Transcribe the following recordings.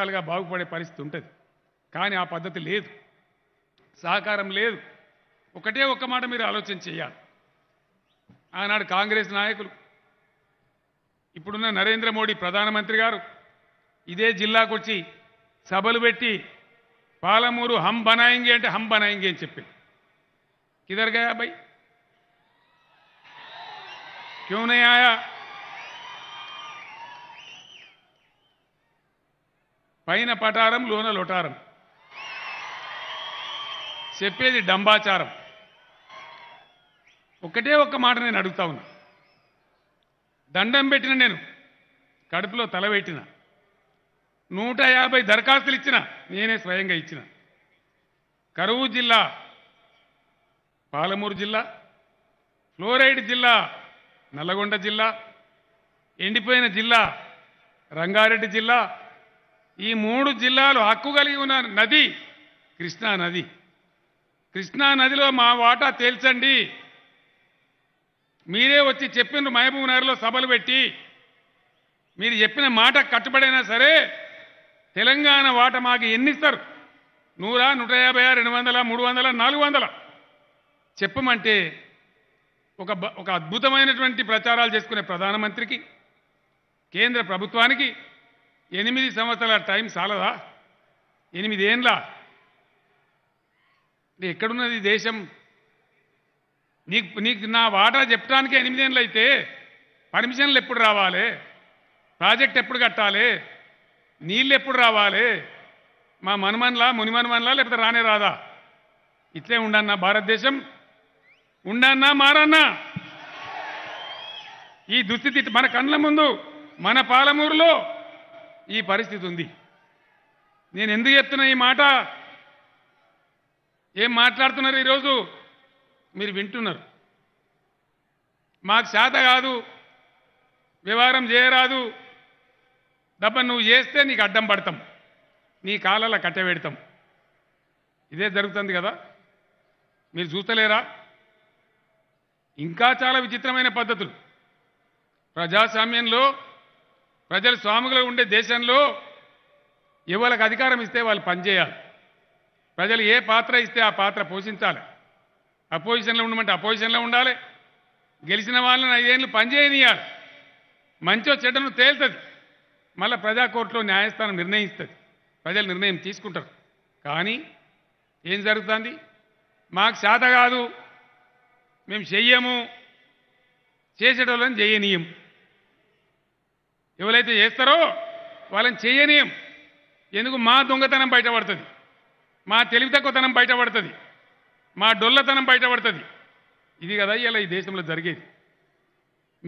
రకాలుగా బాగుపడే పరిస్థితి ఉంటుంది కానీ ఆ పద్ధతి లేదు సహకారం లేదు ఒకటే ఒక్క మాట మీరు ఆలోచన చేయాలి ఆనాడు కాంగ్రెస్ నాయకులు ఇప్పుడున్న నరేంద్ర మోడీ ప్రధానమంత్రి గారు ఇదే జిల్లాకు వచ్చి సభలు పెట్టి పాలమూరు హం బనాయింగి అంటే హం బనాయింగి అని చెప్పింది కిదర్గా భాయ్ ఆయా పైన పటారం లోన లొటారం చెప్పేది డంబాచారం ఒకటే ఒక్క మాట నేను అడుగుతా ఉన్నా దండం పెట్టిన నేను కడుపులో తల పెట్టిన నూట యాభై దరఖాస్తులు ఇచ్చిన నేనే స్వయంగా ఇచ్చిన కరువు జిల్లా పాలమూరు జిల్లా ఫ్లోరైడ్ జిల్లా నల్లగొండ జిల్లా ఎండిపోయిన జిల్లా రంగారెడ్డి జిల్లా ఈ మూడు జిల్లాలు హక్కు కలిగి ఉన్న నది కృష్ణా నది కృష్ణా నదిలో మా వాటా తేల్చండి మీరే వచ్చి చెప్పిండ్రు మహబూబ్ నగర్లో సభలు పెట్టి మీరు చెప్పిన మాట కట్టుబడైనా సరే తెలంగాణ వాట మాకు ఎన్నిస్తారు నూరా నూట యాభై రెండు వందల మూడు వందల నాలుగు వందల చెప్పమంటే ఒక ఒక అద్భుతమైనటువంటి ప్రచారాలు చేసుకునే ప్రధానమంత్రికి కేంద్ర ప్రభుత్వానికి ఎనిమిది సంవత్సరాల టైం చాలదా ఎనిమిది ఏండ్ల ఎక్కడున్నది దేశం నీకు నీకు నా వాటా చెప్పడానికి ఎనిమిదేళ్ళు అయితే పర్మిషన్లు ఎప్పుడు రావాలి ప్రాజెక్ట్ ఎప్పుడు కట్టాలి నీళ్ళు ఎప్పుడు రావాలి మా మనమన్లా మునిమనుమన్లా లేకపోతే రానే రాదా ఇట్లే ఉండన్నా భారతదేశం ఉండన్నా మారన్నా ఈ దుస్థితి మన కండ్ల ముందు మన పాలమూరులో ఈ పరిస్థితి ఉంది నేను ఎందుకు చెప్తున్నా ఈ మాట ఏం మాట్లాడుతున్నారు ఈరోజు మీరు వింటున్నారు మాకు శాత కాదు వ్యవహారం చేయరాదు దప్ప నువ్వు చేస్తే నీకు అడ్డం పడతాం నీ కాలాల కట్టబెడతాం ఇదే జరుగుతుంది కదా మీరు చూస్తలేరా ఇంకా చాలా విచిత్రమైన పద్ధతులు ప్రజాస్వామ్యంలో ప్రజలు స్వాములు ఉండే దేశంలో ఎవరికి అధికారం ఇస్తే వాళ్ళు పనిచేయాలి ప్రజలు ఏ పాత్ర ఇస్తే ఆ పాత్ర పోషించాలి అపోజిషన్లో ఉండమంటే అపోజిషన్లో ఉండాలి గెలిచిన వాళ్ళని ఐదేళ్ళు పనిచేయనియాలి మంచో చెడ్డను తేలుతుంది మళ్ళీ ప్రజా కోర్టులో న్యాయస్థానం నిర్ణయిస్తుంది ప్రజలు నిర్ణయం తీసుకుంటారు కానీ ఏం జరుగుతుంది మాకు శాత కాదు మేము చెయ్యము చేసేటోళ్ళని చేయనీయము ఎవరైతే చేస్తారో వాళ్ళని చేయనీయం ఎందుకు మా దొంగతనం బయటపడుతుంది మా తెలివి తక్కువతనం బయటపడుతుంది మా డొల్లతనం బయటపడుతుంది ఇది కదా ఇలా ఈ దేశంలో జరిగేది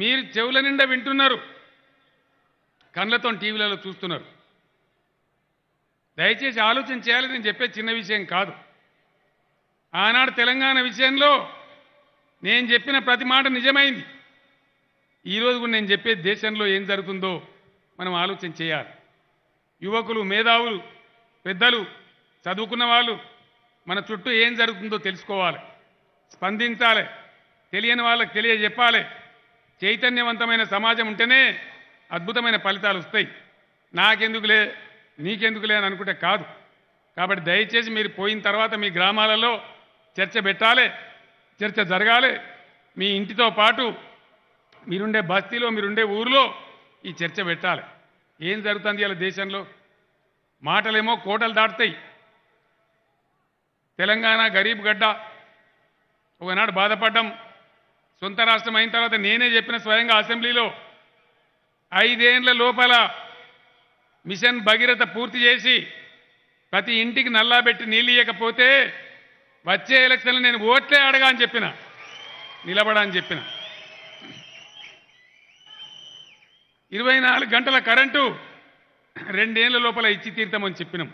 మీరు చెవుల నిండా వింటున్నారు కళ్ళతో టీవీలలో చూస్తున్నారు దయచేసి ఆలోచన చేయాలి నేను చెప్పే చిన్న విషయం కాదు ఆనాడు తెలంగాణ విషయంలో నేను చెప్పిన ప్రతి మాట నిజమైంది ఈరోజు కూడా నేను చెప్పే దేశంలో ఏం జరుగుతుందో మనం ఆలోచన చేయాలి యువకులు మేధావులు పెద్దలు చదువుకున్న వాళ్ళు మన చుట్టూ ఏం జరుగుతుందో తెలుసుకోవాలి స్పందించాలి తెలియని వాళ్ళకి తెలియజెప్పాలి చైతన్యవంతమైన సమాజం ఉంటేనే అద్భుతమైన ఫలితాలు వస్తాయి నాకెందుకులే నీకెందుకులే అని అనుకుంటే కాదు కాబట్టి దయచేసి మీరు పోయిన తర్వాత మీ గ్రామాలలో చర్చ పెట్టాలి చర్చ జరగాలి మీ ఇంటితో పాటు మీరుండే బస్తీలో మీరుండే ఊరిలో ఈ చర్చ పెట్టాలి ఏం జరుగుతుంది ఇలా దేశంలో మాటలేమో కోటలు దాటుతాయి తెలంగాణ గరీబ్ గడ్డ ఒకనాడు బాధపడ్డం సొంత రాష్ట్రం అయిన తర్వాత నేనే చెప్పిన స్వయంగా అసెంబ్లీలో ఐదేండ్ల లోపల మిషన్ భగీరథ పూర్తి చేసి ప్రతి ఇంటికి నల్లా పెట్టి నీళ్ళు ఇవ్వకపోతే వచ్చే ఎలక్షన్లు నేను ఓట్లే అడగా అని చెప్పిన నిలబడా అని చెప్పిన ఇరవై నాలుగు గంటల కరెంటు రెండేళ్ల లోపల ఇచ్చి తీర్థమని చెప్పినాం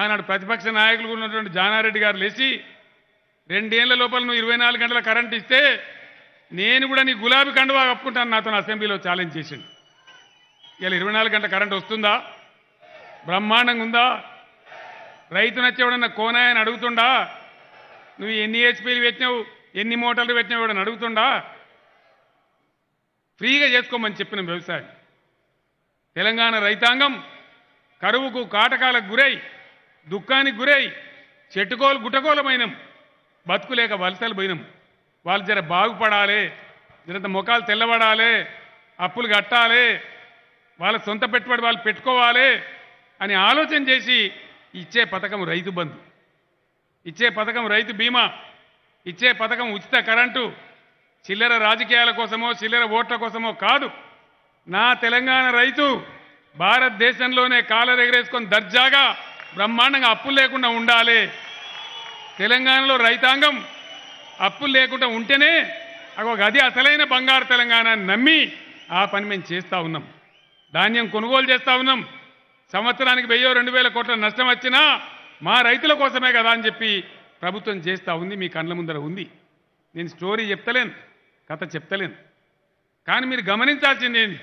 ఆనాడు ప్రతిపక్ష నాయకులు ఉన్నటువంటి జానారెడ్డి గారు లేచి రెండేళ్ల లోపల నువ్వు ఇరవై నాలుగు గంటల కరెంట్ ఇస్తే నేను కూడా నీ గులాబీ కండువా కప్పుకుంటాను నాతో అసెంబ్లీలో ఛాలెంజ్ చేసింది ఇలా ఇరవై నాలుగు గంటల కరెంట్ వస్తుందా బ్రహ్మాండంగా ఉందా రైతు నచ్చేవాడన్న కోనాయని అడుగుతుండా నువ్వు ఎన్ని హెచ్పీలు పెట్టినావు ఎన్ని మోటార్లు పెట్టినావు అడుగుతుండా ఫ్రీగా చేసుకోమని చెప్పిన వ్యవసాయం తెలంగాణ రైతాంగం కరువుకు కాటకాలకు గురై దుఃఖానికి గురై చెట్టుకోలు గుటకోలమైనం బతుకులేక వలసలు పోయినాం వాళ్ళు జర బాగుపడాలి జరంత ముఖాలు తెల్లబడాలి అప్పులు కట్టాలి వాళ్ళ సొంత పెట్టుబడి వాళ్ళు పెట్టుకోవాలి అని ఆలోచన చేసి ఇచ్చే పథకం రైతు బంధు ఇచ్చే పథకం రైతు బీమా ఇచ్చే పథకం ఉచిత కరెంటు చిల్లర రాజకీయాల కోసమో చిల్లర ఓట్ల కోసమో కాదు నా తెలంగాణ రైతు భారతదేశంలోనే కాలర్ ఎగరేసుకొని దర్జాగా బ్రహ్మాండంగా అప్పులు లేకుండా ఉండాలి తెలంగాణలో రైతాంగం అప్పులు లేకుండా ఉంటేనే ఒక అది అసలైన బంగారు తెలంగాణ నమ్మి ఆ పని మేము చేస్తూ ఉన్నాం ధాన్యం కొనుగోలు చేస్తూ ఉన్నాం సంవత్సరానికి వెయ్యో రెండు వేల కోట్ల నష్టం వచ్చినా మా రైతుల కోసమే కదా అని చెప్పి ప్రభుత్వం చేస్తూ ఉంది మీ కళ్ళ ముందర ఉంది నేను స్టోరీ చెప్తలేను కథ చెప్తలేను కానీ మీరు గమనించాల్సింది ఏంది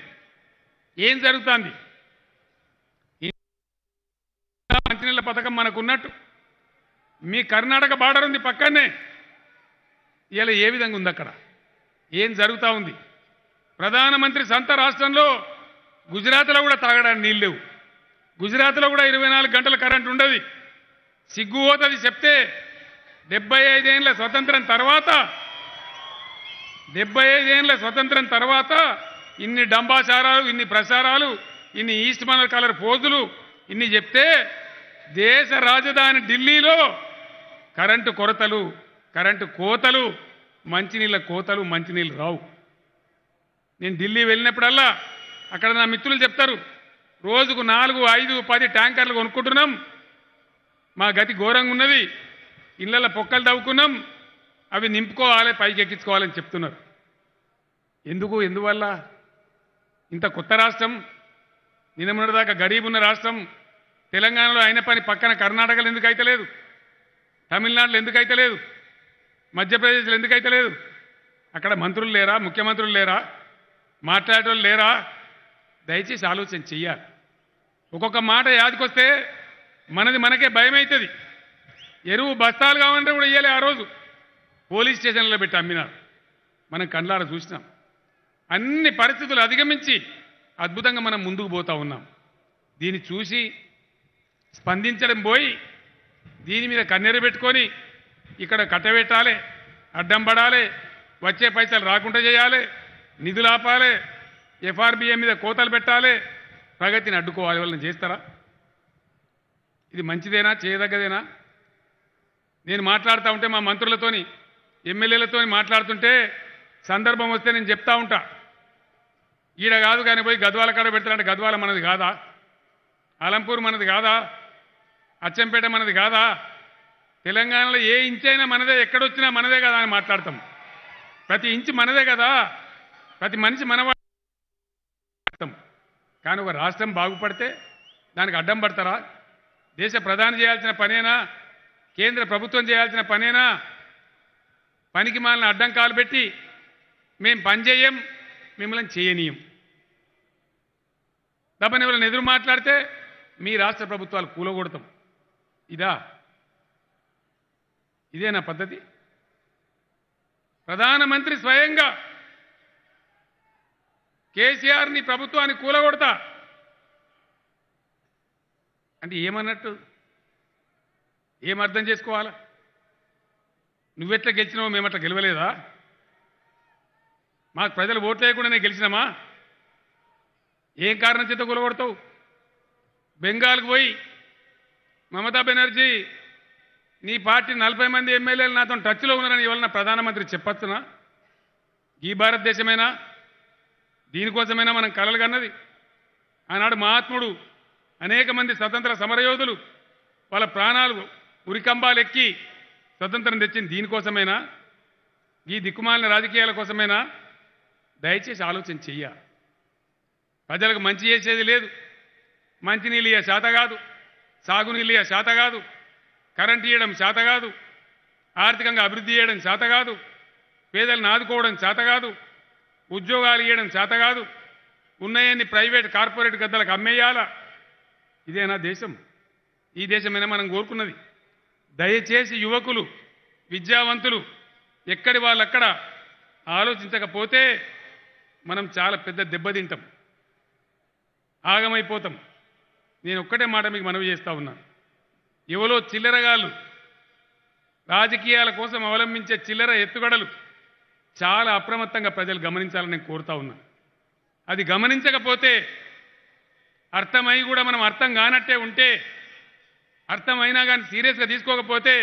ఏం జరుగుతుంది మంచినీళ్ళ పథకం మనకున్నట్టు మీ కర్ణాటక బార్డర్ ఉంది పక్కనే ఇలా ఏ విధంగా ఉంది అక్కడ ఏం జరుగుతూ ఉంది ప్రధానమంత్రి సొంత రాష్ట్రంలో గుజరాత్లో కూడా తాగడానికి నీళ్ళు లేవు గుజరాత్లో కూడా ఇరవై గంటల కరెంట్ ఉండదు సిగ్గు చెప్తే డెబ్బై ఐదేళ్ళ స్వతంత్రం తర్వాత డెబ్బై ఐదేళ్ల స్వతంత్రం తర్వాత ఇన్ని డంబాచారాలు ఇన్ని ప్రసారాలు ఇన్ని ఈస్ట్ మనర్ కలర్ పోజులు ఇన్ని చెప్తే దేశ రాజధాని ఢిల్లీలో కరెంటు కొరతలు కరెంటు కోతలు మంచినీళ్ళ కోతలు మంచినీళ్ళు రావు నేను ఢిల్లీ వెళ్ళినప్పుడల్లా అక్కడ నా మిత్రులు చెప్తారు రోజుకు నాలుగు ఐదు పది ట్యాంకర్లు కొనుక్కుంటున్నాం మా గతి ఘోరంగా ఉన్నది ఇళ్ళల్లో పొక్కలు తవ్వుకున్నాం అవి నింపుకోవాలి పైకి ఎక్కించుకోవాలని చెప్తున్నారు ఎందుకు ఎందువల్ల ఇంత కొత్త రాష్ట్రం నిన్నమున్నదాకా గరీబ్ ఉన్న రాష్ట్రం తెలంగాణలో అయిన పని పక్కన కర్ణాటకలో ఎందుకు లేదు తమిళనాడులో ఎందుకు లేదు మధ్యప్రదేశ్లో ఎందుకు లేదు అక్కడ మంత్రులు లేరా ముఖ్యమంత్రులు లేరా మాట్లాడేటోళ్ళు లేరా దయచేసి ఆలోచన చెయ్యాలి ఒక్కొక్క మాట యాదికొస్తే మనది మనకే భయం అవుతుంది ఎరువు బస్తాలు కావాలంటే కూడా ఇవ్వలే ఆ రోజు పోలీస్ స్టేషన్లో పెట్టి అమ్మినారు మనం కండ్లారా చూసినాం అన్ని పరిస్థితులు అధిగమించి అద్భుతంగా మనం ముందుకు పోతూ ఉన్నాం దీన్ని చూసి స్పందించడం పోయి దీని మీద కన్నెర పెట్టుకొని ఇక్కడ కట్టబెట్టాలి అడ్డం పడాలి వచ్చే పైసలు రాకుండా చేయాలి నిధులు ఆపాలి ఎఫ్ఆర్బిఏ మీద కోతలు పెట్టాలి ప్రగతిని అడ్డుకోవాలి వాళ్ళని చేస్తారా ఇది మంచిదేనా చేయదగ్గదేనా నేను మాట్లాడుతూ ఉంటే మా మంత్రులతోని ఎమ్మెల్యేలతో మాట్లాడుతుంటే సందర్భం వస్తే నేను చెప్తా ఉంటా ఈడ కాదు కానీ పోయి గద్వాల కాడ పెడతారంటే గద్వాల మనది కాదా అలంపూర్ మనది కాదా అచ్చంపేట మనది కాదా తెలంగాణలో ఏ ఇంచ్ అయినా మనదే ఎక్కడొచ్చినా మనదే కదా అని మాట్లాడతాం ప్రతి ఇంచ్ మనదే కదా ప్రతి మనిషి మనవాడతాం కానీ ఒక రాష్ట్రం బాగుపడితే దానికి అడ్డం పడతారా దేశ ప్రధాని చేయాల్సిన పనేనా కేంద్ర ప్రభుత్వం చేయాల్సిన పనేనా పనికి మాలిన అడ్డంకాలు పెట్టి మేము పనిచేయం మిమ్మల్ని చేయనీయం తప్పని ఎవరైనా ఎదురు మాట్లాడితే మీ రాష్ట్ర ప్రభుత్వాలు కూలగొడతాం ఇదా ఇదేనా పద్ధతి ప్రధానమంత్రి స్వయంగా కేసీఆర్ని ప్రభుత్వాన్ని కూలగొడతా అంటే ఏమన్నట్టు ఏమర్థం చేసుకోవాలా నువ్వెట్లా గెలిచినావు అట్లా గెలవలేదా మాకు ప్రజలు ఓట్లేయకుండానే గెలిచినామా ఏం కారణం చేత కూలగొడతావు బెంగాల్కి పోయి మమతా బెనర్జీ నీ పార్టీ నలభై మంది ఎమ్మెల్యేలు నాతో టచ్లో ఉన్నారని ఇవన్న ప్రధానమంత్రి చెప్పచ్చునా ఈ భారతదేశమైనా దీనికోసమైనా మనం కలలు కన్నది ఆనాడు మహాత్ముడు అనేక మంది స్వతంత్ర సమరయోధులు వాళ్ళ ప్రాణాలు ఉరికంబాలు ఎక్కి స్వతంత్రం తెచ్చింది దీనికోసమేనా ఈ దిక్కుమాలిన రాజకీయాల కోసమేనా దయచేసి ఆలోచన చెయ్య ప్రజలకు మంచి చేసేది లేదు మంచినీళ్ళు ఇయ్య శాత కాదు సాగునీళ్ళు ఇయ్య శాత కాదు కరెంట్ ఇవ్వడం శాత కాదు ఆర్థికంగా అభివృద్ధి చేయడం శాత కాదు పేదలను ఆదుకోవడం శాత కాదు ఉద్యోగాలు ఇవ్వడం శాత కాదు ఉన్నాయని ప్రైవేట్ కార్పొరేట్ గద్దలకు అమ్మేయాలా ఇదేనా దేశం ఈ దేశమైనా మనం కోరుకున్నది దయచేసి యువకులు విద్యావంతులు ఎక్కడి వాళ్ళక్కడ ఆలోచించకపోతే మనం చాలా పెద్ద దెబ్బతింటాం ఆగమైపోతాం నేను ఒక్కటే మాట మీకు మనవి చేస్తూ ఉన్నాను ఎవరో చిల్లరగాళ్ళు రాజకీయాల కోసం అవలంబించే చిల్లర ఎత్తుగడలు చాలా అప్రమత్తంగా ప్రజలు గమనించాలని నేను కోరుతా ఉన్నా అది గమనించకపోతే అర్థమై కూడా మనం అర్థం కానట్టే ఉంటే అర్థమైనా కానీ సీరియస్గా తీసుకోకపోతే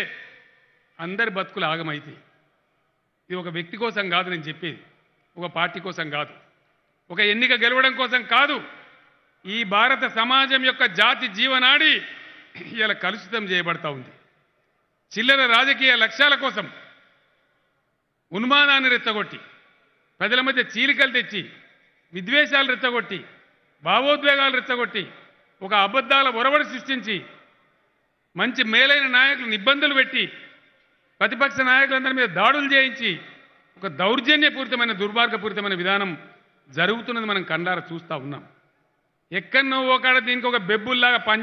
అందరి బతుకులు ఆగమైతే ఇది ఒక వ్యక్తి కోసం కాదు నేను చెప్పేది ఒక పార్టీ కోసం కాదు ఒక ఎన్నిక గెలవడం కోసం కాదు ఈ భారత సమాజం యొక్క జాతి జీవనాడి ఇలా కలుషితం చేయబడతా ఉంది చిల్లర రాజకీయ లక్ష్యాల కోసం ఉన్మానాన్ని రెచ్చగొట్టి ప్రజల మధ్య చీలికలు తెచ్చి విద్వేషాలు రెచ్చగొట్టి భావోద్వేగాలు రెచ్చగొట్టి ఒక అబద్ధాల ఒరవడి సృష్టించి మంచి మేలైన నాయకులను ఇబ్బందులు పెట్టి ప్రతిపక్ష నాయకులందరి మీద దాడులు చేయించి ఒక దౌర్జన్యపూరితమైన దుర్మార్గపూరితమైన విధానం జరుగుతున్నది మనం కండార చూస్తూ ఉన్నాం నువ్వు ఒకడ దీనికి ఒక బెబ్బుల్లాగా